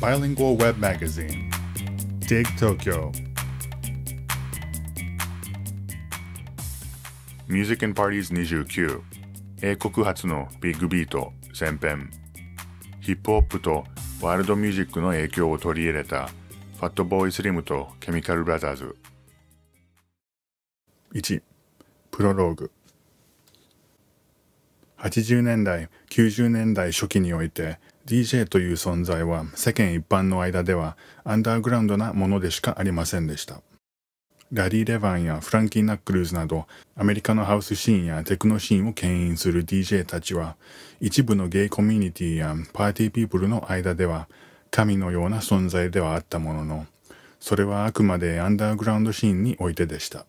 bilingual web magazine, Dig Tokyo. Music a n Parties 29英国発のビッグビート前編ヒップホップとワールドミュージックの影響を取り入れたファットボーイスリムとケミカルブラザーズ1プロローグ80年代90年代初期において DJ という存在は世間一般の間ではアンダーグラウンドなものでしかありませんでした。ラリー・レヴァンやフランキー・ナックルーズなどアメリカのハウスシーンやテクノシーンを牽引する DJ たちは一部のゲイコミュニティやパーティーピープルの間では神のような存在ではあったもののそれはあくまでアンダーグラウンドシーンにおいてでした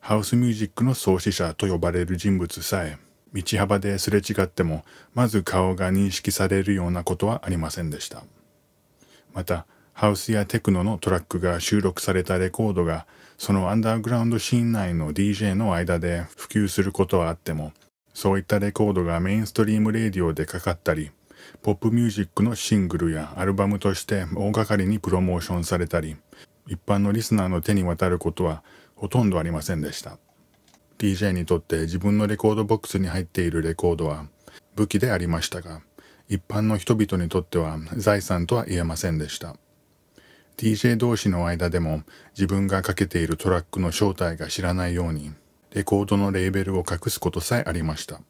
ハウスミュージックの創始者と呼ばれる人物さえ道幅ですれ違ってもまず顔が認識されるようなことはありませんでしたまたハウスやテクノのトラックが収録されたレコードがそのアンダーグラウンドシーン内の DJ の間で普及することはあってもそういったレコードがメインストリームレディオでかかったりポップミュージックのシングルやアルバムとして大掛かりにプロモーションされたり一般のリスナーの手に渡ることはほとんどありませんでした。DJ にとって自分のレコードボックスに入っているレコードは武器でありましたが一般の人々にとっては財産とは言えませんでした DJ 同士の間でも自分がかけているトラックの正体が知らないようにレコードのレーベルを隠すことさえありました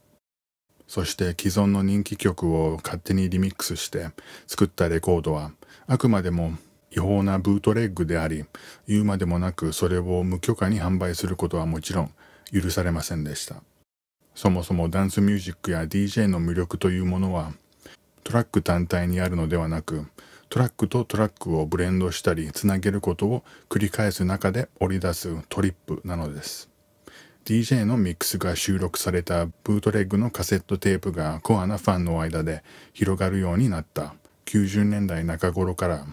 そして既存の人気曲を勝手にリミックスして作ったレコードはあくまでも違法なブートレッグであり言うまでもなくそれを無許可に販売することはもちろん許されませんでした。そもそもダンスミュージックや DJ の魅力というものはトラック単体にあるのではなくトラックとトラックをブレンドしたりつなげることを繰り返す中で織り出すトリップなのです。DJ のミックスが収録されたブートレッグのカセットテープがコアなファンの間で広がるようになった90年代中頃から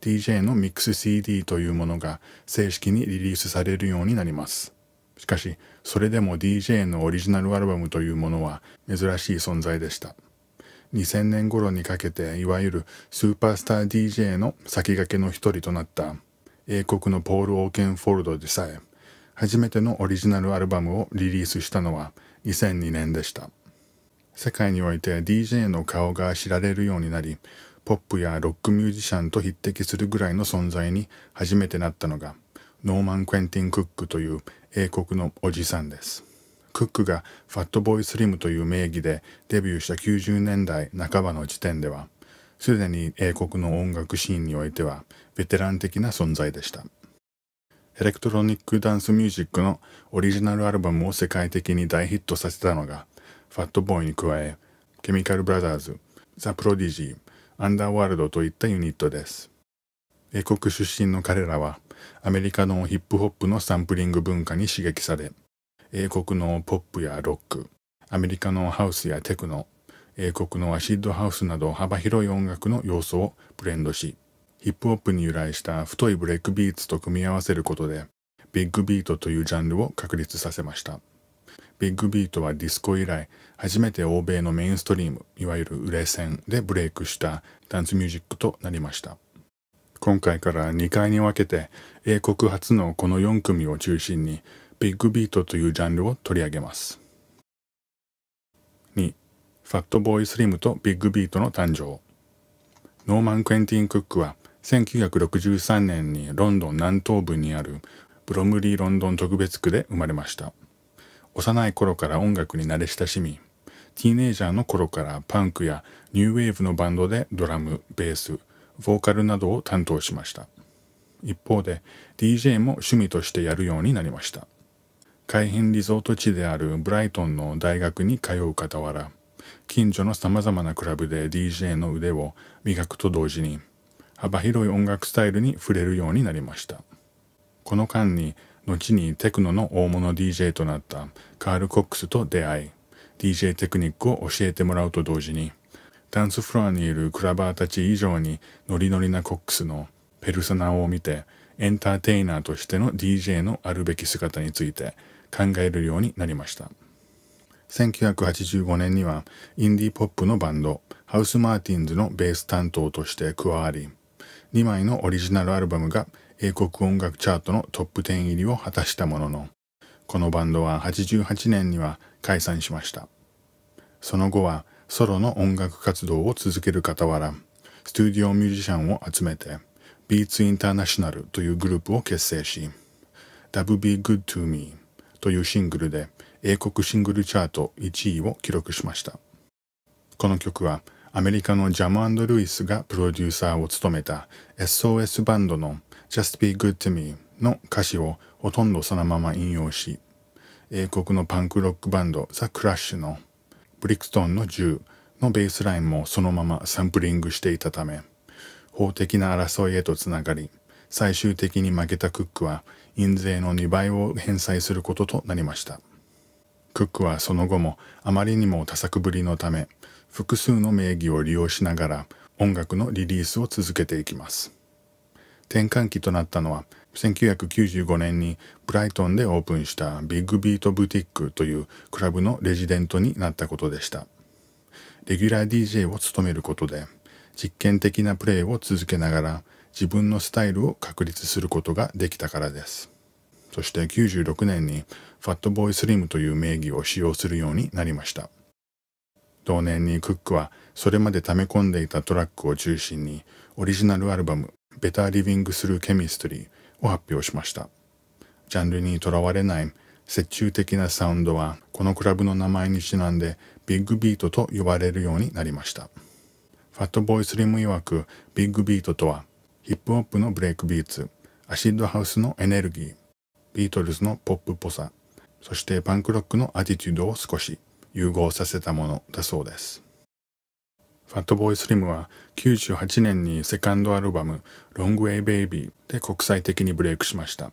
DJ のミックス CD というものが正式にリリースされるようになります。しかし、それでも DJ のオリジナルアルバムというものは珍しい存在でした。2000年頃にかけて、いわゆるスーパースター DJ の先駆けの一人となった英国のポール・オーケンフォールドでさえ、初めてのオリジナルアルバムをリリースしたのは2002年でした。世界において DJ の顔が知られるようになり、ポップやロックミュージシャンと匹敵するぐらいの存在に初めてなったのが、ノーマン・クエンティン・クックという英国のおじさんです。クックがファットボーイ・スリムという名義でデビューした90年代半ばの時点では、すでに英国の音楽シーンにおいてはベテラン的な存在でした。エレクトロニックダンスミュージックのオリジナルアルバムを世界的に大ヒットさせたのが、ファットボーイに加え、ケミカル・ブラザーズ、ザ・プロディジー、アンダーワールドといったユニットです。英国出身の彼らはアメリカのヒップホップのサンプリング文化に刺激され、英国のポップやロック、アメリカのハウスやテクノ、英国のアシッドハウスなど幅広い音楽の要素をブレンドし、ヒップホップに由来した太いブレイクビーツと組み合わせることで、ビッグビートというジャンルを確立させました。ビッグビートはディスコ以来、初めて欧米のメインストリーム、いわゆる売れ線でブレイクしたダンスミュージックとなりました。今回から2回に分けて英国初のこの4組を中心にビッグビートというジャンルを取り上げます2ファットボーイスリムとビッグビートの誕生ノーマン・クエンティン・クックは1963年にロンドン南東部にあるブロムリー・ロンドン特別区で生まれました幼い頃から音楽に慣れ親しみティーネイジャーの頃からパンクやニューウェーブのバンドでドラムベースボーカルなどを担当しました一方で DJ も趣味としてやるようになりました海浜リゾート地であるブライトンの大学に通う傍ら近所のさまざまなクラブで DJ の腕を磨くと同時に幅広い音楽スタイルに触れるようになりましたこの間に後にテクノの大物 DJ となったカール・コックスと出会い DJ テクニックを教えてもらうと同時にダンスフロアにいるクラバーたち以上にノリノリなコックスのペルソナを見てエンターテイナーとしての DJ のあるべき姿について考えるようになりました1985年にはインディーポップのバンドハウス・マーティンズのベース担当として加わり2枚のオリジナルアルバムが英国音楽チャートのトップ10入りを果たしたもののこのバンドは88年には解散しましたその後はソロの音楽活動を続ける傍ら、スディオミュージシャンを集めて、n t ツインターナショナルというグループを結成し、d b Be Good To Me というシングルで英国シングルチャート1位を記録しました。この曲はアメリカのジャムルイスがプロデューサーを務めた SOS バンドの Just Be Good To Me の歌詞をほとんどそのまま引用し、英国のパンクロックバンドザ・クラッシュのブリクストンの10のベースラインもそのままサンプリングしていたため法的な争いへとつながり最終的に負けたクックは印税の2倍を返済することとなりましたクックはその後もあまりにも多作ぶりのため複数の名義を利用しながら音楽のリリースを続けていきます転換期となったのは1995年にブライトンでオープンしたビッグビートブティックというクラブのレジデントになったことでしたレギュラー DJ を務めることで実験的なプレーを続けながら自分のスタイルを確立することができたからですそして96年にファットボーイスリムという名義を使用するようになりました同年にクックはそれまで溜め込んでいたトラックを中心にオリジナルアルバムベターリビングスルーケミストリーを発表しました。ジャンルにとらわれない折衷的なサウンドはこのクラブの名前にちなんでビッグビートと呼ばれるようになりました。ファットボーイスリム曰くビッグビートとはヒップホップのブレイクビーツ、アシッドハウスのエネルギー、ビートルズのポップっぽさ、そしてパンクロックのアティチュードを少し融合させたものだそうです。ファットボーイスリムは98年にセカンドアルバム「ロングウェイベイビーで国際的にブレイクしました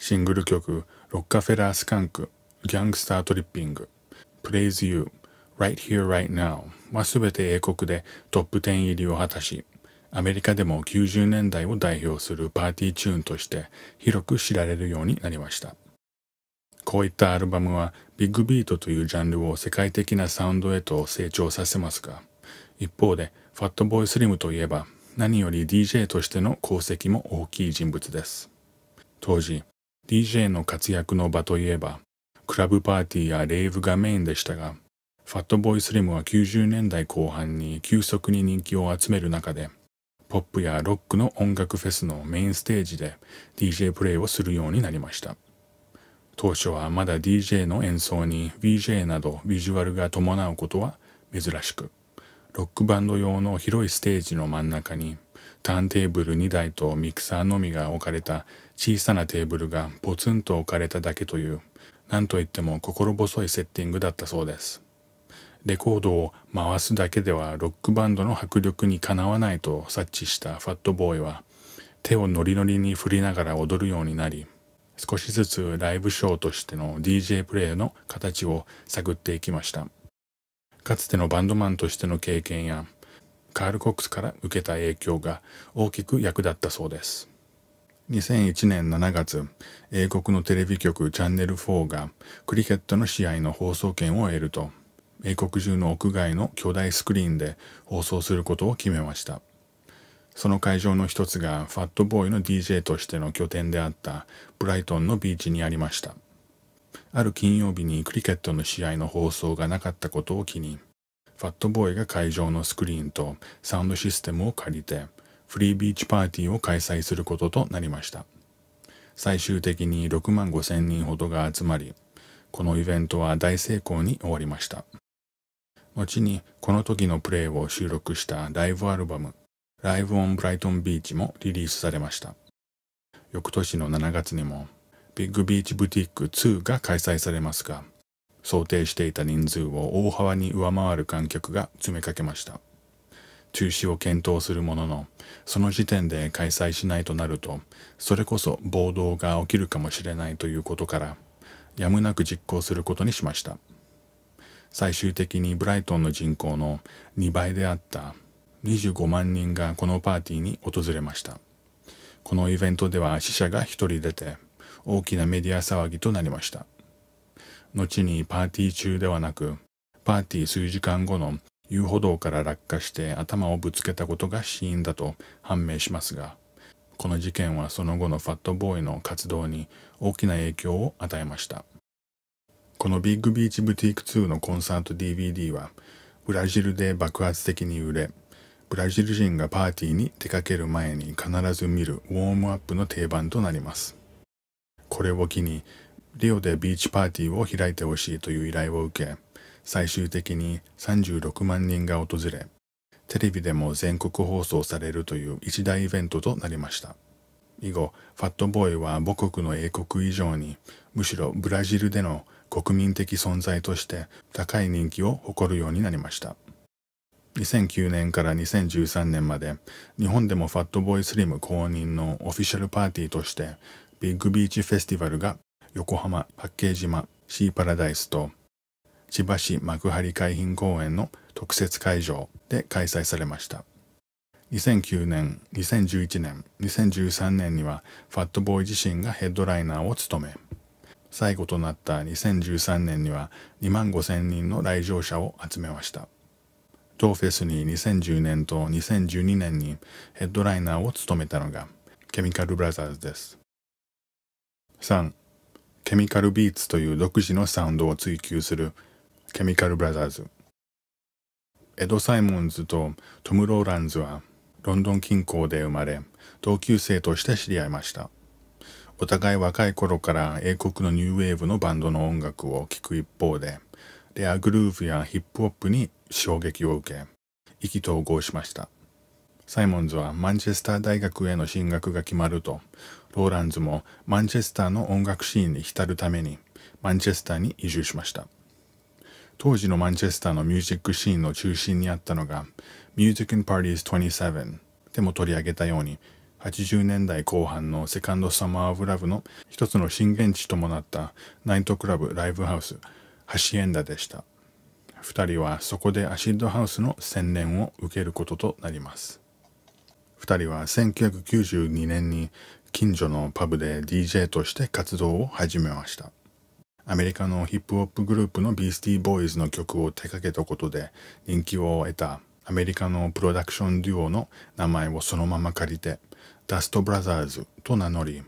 シングル曲「ロッカフェラースカンク」「ギャングスタートリッピング」「Praise You」「Right Here Right Now」は全て英国でトップ10入りを果たしアメリカでも90年代を代表するパーティーチューンとして広く知られるようになりましたこういったアルバムはビッグビートというジャンルを世界的なサウンドへと成長させますが一方でファットボーイスリムといえば何より DJ としての功績も大きい人物です当時 DJ の活躍の場といえばクラブパーティーやレイブがメインでしたがファットボーイスリムは90年代後半に急速に人気を集める中でポップやロックの音楽フェスのメインステージで DJ プレイをするようになりました当初はまだ DJ の演奏に BJ などビジュアルが伴うことは珍しくロックバンド用の広いステージの真ん中にターンテーブル2台とミキサーのみが置かれた小さなテーブルがポツンと置かれただけという何といっても心細いセッティングだったそうですレコードを回すだけではロックバンドの迫力にかなわないと察知したファットボーイは手をノリノリに振りながら踊るようになり少しずつライブショーとしての DJ プレイの形を探っていきました。かつてのバンドマンとしての経験やカール・コックスから受けた影響が大きく役立ったそうです2001年7月英国のテレビ局チャンネル4がクリケットの試合の放送権を得ると英国中の屋外の巨大スクリーンで放送することを決めましたその会場の一つがファットボーイの DJ としての拠点であったブライトンのビーチにありましたある金曜日にクリケットの試合の放送がなかったことを機に、ファットボーイが会場のスクリーンとサウンドシステムを借りて、フリービーチパーティーを開催することとなりました。最終的に6万5千人ほどが集まり、このイベントは大成功に終わりました。後にこの時のプレイを収録したライブアルバム、ライブオンブライトンビーチもリリースされました。翌年の7月にもビッグビーチブティック2が開催されますが、想定していた人数を大幅に上回る観客が詰めかけました。中止を検討するものの、その時点で開催しないとなると、それこそ暴動が起きるかもしれないということから、やむなく実行することにしました。最終的にブライトンの人口の2倍であった25万人がこのパーティーに訪れました。このイベントでは死者が1人出て、大きなメディア騒ぎとなりました後にパーティー中ではなくパーティー数時間後の遊歩道から落下して頭をぶつけたことが死因だと判明しますがこの事件はその後のファットボーイの活動に大きな影響を与えましたこのビッグビーチブティーク2のコンサート DVD はブラジルで爆発的に売れブラジル人がパーティーに出かける前に必ず見るウォームアップの定番となりますこれを機にリオでビーチパーティーを開いてほしいという依頼を受け最終的に36万人が訪れテレビでも全国放送されるという一大イベントとなりました以後ファットボーイは母国の英国以上にむしろブラジルでの国民的存在として高い人気を誇るようになりました2009年から2013年まで日本でもファットボーイスリム公認のオフィシャルパーティーとしてビッグビーチフェスティバルが横浜、八景島、シーパラダイスと千葉市幕張海浜公園の特設会場で開催されました。2009年、2011年、2013年にはファットボーイ自身がヘッドライナーを務め、最後となった2013年には2万5千人の来場者を集めました。同フェスに2010年と2012年にヘッドライナーを務めたのがケミカルブラザーズです。3ケミカルビーツという独自のサウンドを追求するケミカルブラザーズエド・サイモンズとトム・ローランズはロンドン近郊で生まれ同級生として知り合いましたお互い若い頃から英国のニューウェーブのバンドの音楽を聴く一方でレアグルーヴやヒップホップに衝撃を受け意気投合しましたサイモンズはマンチェスター大学への進学が決まるとローランズもマンチェスターの音楽シーンに浸るためにマンチェスターに移住しました当時のマンチェスターのミュージックシーンの中心にあったのが Music and Parties 27でも取り上げたように80年代後半のセカンドサマー・オブ・ラブの一つの震源地ともなったナイトクラブ・ライブハウスハシエンダでした2人はそこでアシッドハウスの洗練を受けることとなります2人は1992年に近所のパブで DJ として活動を始めました。アメリカのヒップホップグループのビースティーボーイズの曲を手掛けたことで人気を得たアメリカのプロダクションデュオの名前をそのまま借りてダストブラザーズと名乗り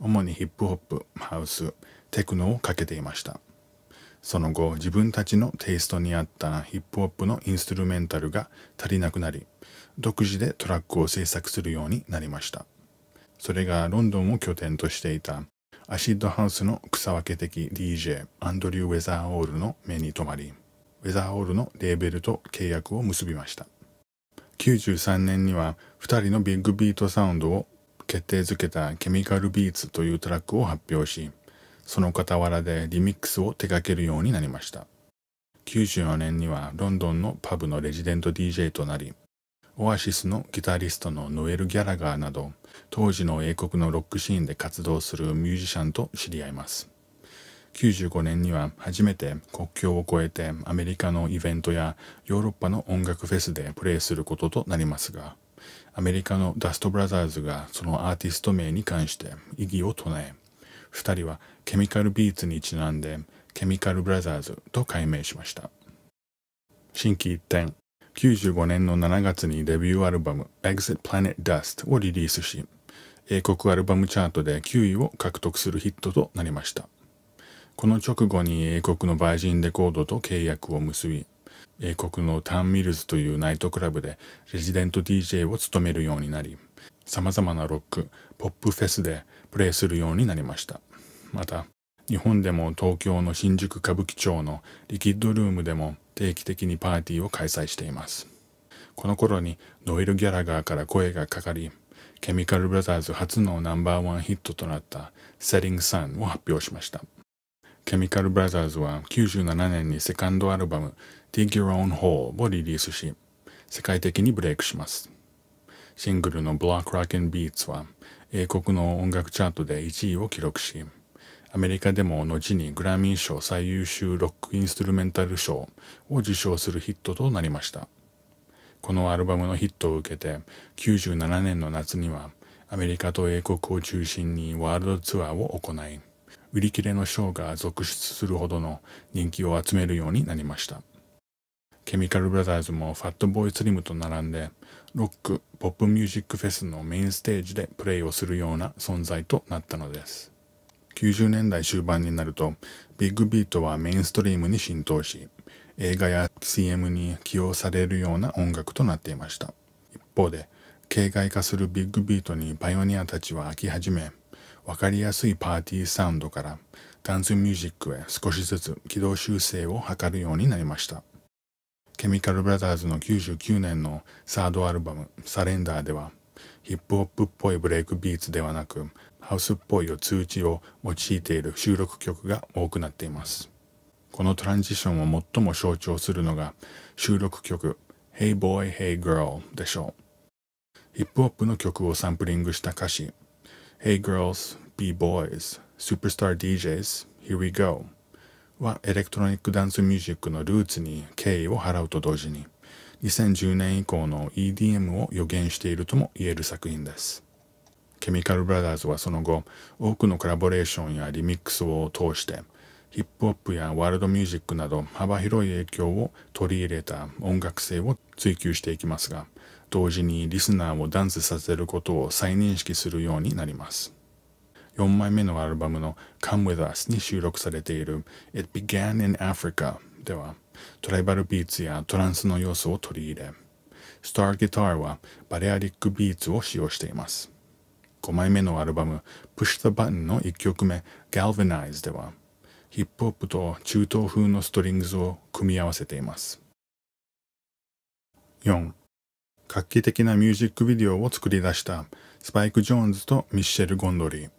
主にヒップホップハウステクノをかけていましたその後自分たちのテイストに合ったヒップホップのインストゥルメンタルが足りなくなり独自でトラックを制作するようになりましたそれがロンドンを拠点としていたアシッドハウスの草分け的 DJ アンドリュー・ウェザーオールの目に留まりウェザーオールのレーベルと契約を結びました93年には2人のビッグビートサウンドを決定づけたケミカルビーツというトラックを発表しその傍らでリミックスを手掛けるようになりました94年にはロンドンのパブのレジデント DJ となりオアシスのギタリストのノエル・ギャラガーなど当時の英国のロックシーンで活動するミュージシャンと知り合います95年には初めて国境を越えてアメリカのイベントやヨーロッパの音楽フェスでプレーすることとなりますがアメリカのダストブラザーズがそのアーティスト名に関して異議を唱え2人はケミカルビーツにちなんでケミカルブラザーズと改名しました心機一転95年の7月にデビューアルバム Exit Planet Dust をリリースし、英国アルバムチャートで9位を獲得するヒットとなりました。この直後に英国のバージンレコードと契約を結び、英国のターンミルズというナイトクラブでレジデント DJ を務めるようになり、様々なロック、ポップフェスでプレイするようになりました。また、日本でも東京の新宿歌舞伎町のリキッドルームでも定期的にパーティーを開催しています。この頃にノエル・ギャラガーから声がかかり、ケミカル・ブラザーズ初のナンバーワンヒットとなった「Setting Sun」を発表しました。ケミカル・ブラザーズは97年にセカンドアルバム「Dig Your Own Hole」をリリースし、世界的にブレイクします。シングルの「Block Rock i n Beats」は英国の音楽チャートで1位を記録し、アメリカでも後にグラミー賞最優秀ロックインストゥルメンタル賞を受賞するヒットとなりました。このアルバムのヒットを受けて97年の夏にはアメリカと英国を中心にワールドツアーを行い売り切れのショーが続出するほどの人気を集めるようになりましたケミカル・ブラザーズもファットボーイ・スリムと並んでロック・ポップミュージックフェスのメインステージでプレイをするような存在となったのです90年代終盤になるとビッグビートはメインストリームに浸透し映画や CM に起用されるような音楽となっていました一方で形骸化するビッグビートにパイオニアたちは飽き始め分かりやすいパーティーサウンドからダンスミュージックへ少しずつ軌道修正を図るようになりましたケミカル・ブラザーズの99年のサードアルバム「サレンダー」ではヒップホップっぽいブレイクビーツではなくハウスっぽいを通知を用いている収録曲が多くなっています。このトランジションを最も象徴するのが収録曲 Hey Boy, Hey Girl でしょう。ヒップホップの曲をサンプリングした歌詞 Hey Girls, Be Boys, Superstar DJs, Here We Go はエレクトロニックダンスミュージックのルーツに敬意を払うと同時に2010年以降の EDM を予言しているとも言える作品です。ケミカル・ブラザーズはその後多くのコラボレーションやリミックスを通してヒップホップやワールドミュージックなど幅広い影響を取り入れた音楽性を追求していきますが同時にリスナーをダンスさせることを再認識するようになります4枚目のアルバムの「Come With Us」に収録されている「It Began in Africa」ではトライバルビーツやトランスの要素を取り入れスターギターはバレアリックビーツを使用しています5枚目のアルバム「Push the Button」の1曲目「Galvanize」ではヒップホップと中東風のストリングスを組み合わせています4画期的なミュージックビデオを作り出したスパイク・ジョーンズとミッシェル・ゴンドリー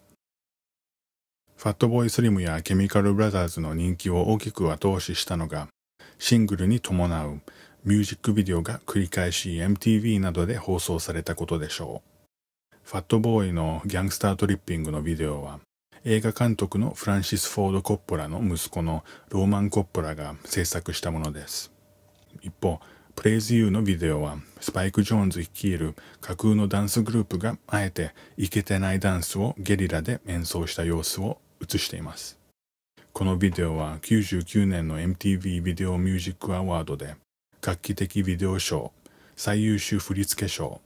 ファットボーイ・スリムやケミカル・ブラザーズの人気を大きく後押ししたのがシングルに伴うミュージックビデオが繰り返し MTV などで放送されたことでしょうファットボーイのギャングスタートリッピングのビデオは映画監督のフランシス・フォード・コッポラの息子のローマン・コッポラが制作したものです。一方、プレイズ・ユーのビデオはスパイク・ジョーンズ率いる架空のダンスグループがあえてイケてないダンスをゲリラで演奏した様子を映しています。このビデオは99年の MTV ビデオミュージックアワードで画期的ビデオ賞、最優秀振付賞、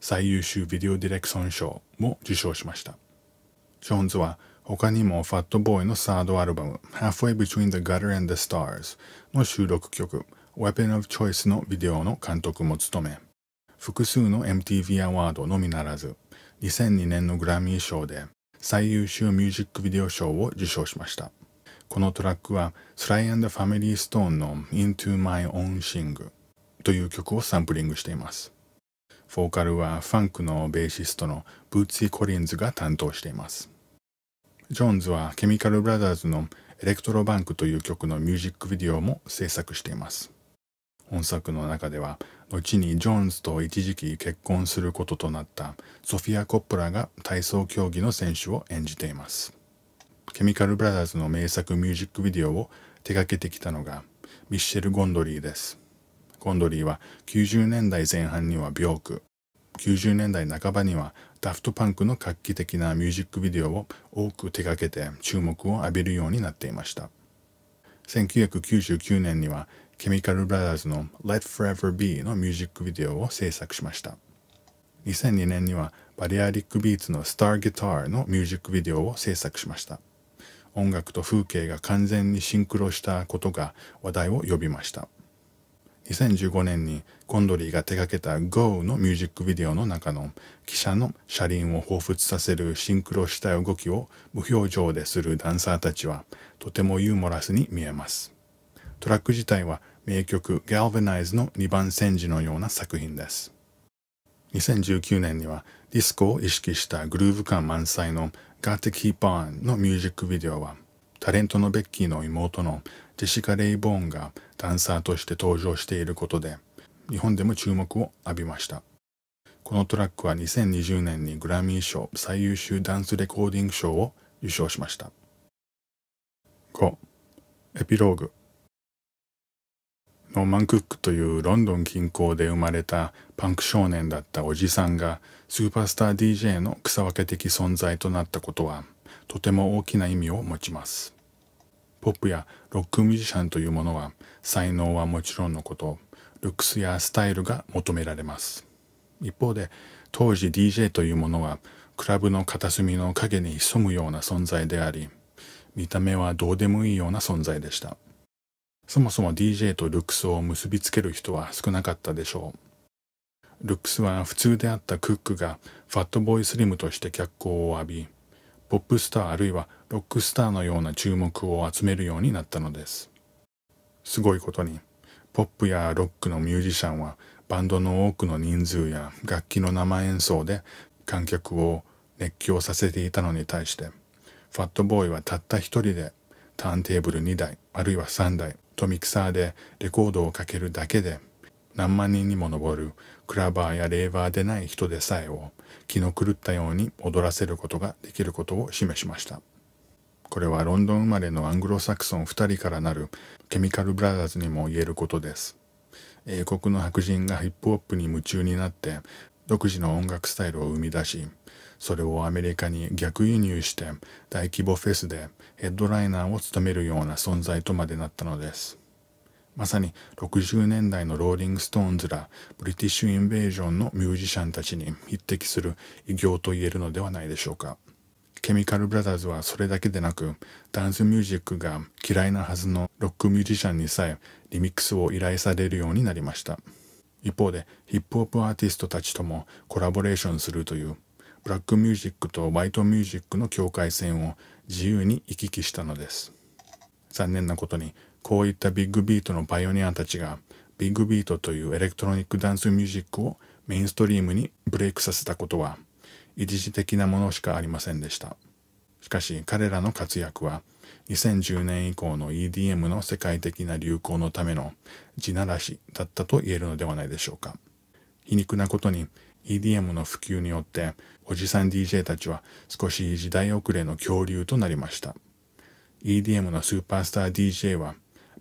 最優秀ビデオディレクション賞も受賞しました。ジョーンズは他にもファットボーイのサードアルバム Halfway Between the Gutter and the Stars の収録曲 Weapon of Choice のビデオの監督も務め、複数の MTV アワードのみならず、2002年のグラミー賞で最優秀ミュージックビデオ賞を受賞しました。このトラックはスライアンドファミリーストーンの Into My Own Sing という曲をサンプリングしています。フォーカルはファンクのベーシストのブーツィ・コリンズが担当しています。ジョーンズはケミカル・ブラザーズのエレクトロバンクという曲のミュージックビデオも制作しています。本作の中では、後にジョーンズと一時期結婚することとなったソフィア・コップラが体操競技の選手を演じています。ケミカル・ブラザーズの名作ミュージックビデオを手掛けてきたのがミッシェル・ゴンドリーです。コンドリーは90年代前半にはビョーク90年代半ばにはダフトパンクの画期的なミュージックビデオを多く手掛けて注目を浴びるようになっていました1999年にはケミカル・ブラザーズの Let Forever Be のミュージックビデオを制作しました2002年にはバリアリックビーツの Star Guitar のミュージックビデオを制作しました音楽と風景が完全にシンクロしたことが話題を呼びました2015年にコンドリーが手掛けた GO のミュージックビデオの中の汽車の車輪を彷彿させるシンクロした動きを無表情でするダンサーたちはとてもユーモラスに見えます。トラック自体は名曲 Galvanize の2番戦時のような作品です。2019年にはディスコを意識したグルーヴ感満載の Got to Keep On のミュージックビデオはタレントのベッキーの妹のジェシカ・レイ・ボーンがダンサーとして登場していることで日本でも注目を浴びましたこのトラックは2020年にグラミー賞最優秀ダンスレコーディング賞を受賞しました5エピローグノーマン・クックというロンドン近郊で生まれたパンク少年だったおじさんがスーパースター DJ の草分け的存在となったことはとても大きな意味を持ちます。ポップやロックミュージシャンというものは才能はもちろんのことルックスやスタイルが求められます一方で当時 DJ というものはクラブの片隅の影に潜むような存在であり見た目はどうでもいいような存在でしたそもそも DJ とルックスを結びつける人は少なかったでしょうルックスは普通であったクックがファットボーイスリムとして脚光を浴びポップスターあるいはロックスターのような注目を集めるようになったのです。すごいことに、ポップやロックのミュージシャンはバンドの多くの人数や楽器の生演奏で観客を熱狂させていたのに対して、ファットボーイはたった一人でターンテーブル2台あるいは3台とミキサーでレコードをかけるだけで何万人にも上るクラバーやレーバーでない人でさえを気の狂ったように踊らせることができることを示しました。これはロンドン生まれのアングロサクソン2人からなるケミカルブラザーズにも言えることです。英国の白人がヒップホップに夢中になって独自の音楽スタイルを生み出しそれをアメリカに逆輸入して大規模フェスでヘッドライナーを務めるような存在とまでなったのです。まさに60年代のローリング・ストーンズらブリティッシュ・インベージョンのミュージシャンたちに匹敵する偉業と言えるのではないでしょうか。ケミカル・ブラザーズはそれだけでなくダンスミュージックが嫌いなはずのロックミュージシャンにさえリミックスを依頼されるようになりました一方でヒップホップアーティストたちともコラボレーションするというブラックミュージックとワイトミュージックの境界線を自由に行き来したのです残念なことにこういったビッグビートのパイオニアたちがビッグビートというエレクトロニックダンスミュージックをメインストリームにブレイクさせたことは一時的なものしかありませんでした。しかし彼らの活躍は2010年以降の EDM の世界的な流行のための地ならしだったと言えるのではないでしょうか。皮肉なことに EDM の普及によっておじさん DJ たちは少し時代遅れの恐竜となりました。EDM のスーパースター DJ は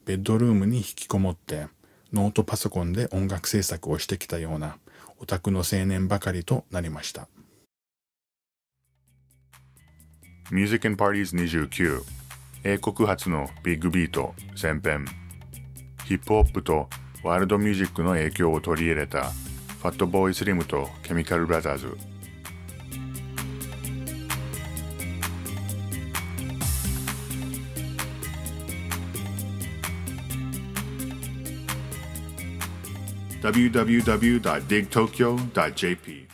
ベッドルームに引きこもってノートパソコンで音楽制作をしてきたようなオタクの青年ばかりとなりました Music and Parties 29英国発のビッグビート前編ヒップホップとワールドミュージックの影響を取り入れたファットボーイスリムとケミカルブラザーズ www.digtokyo.jp.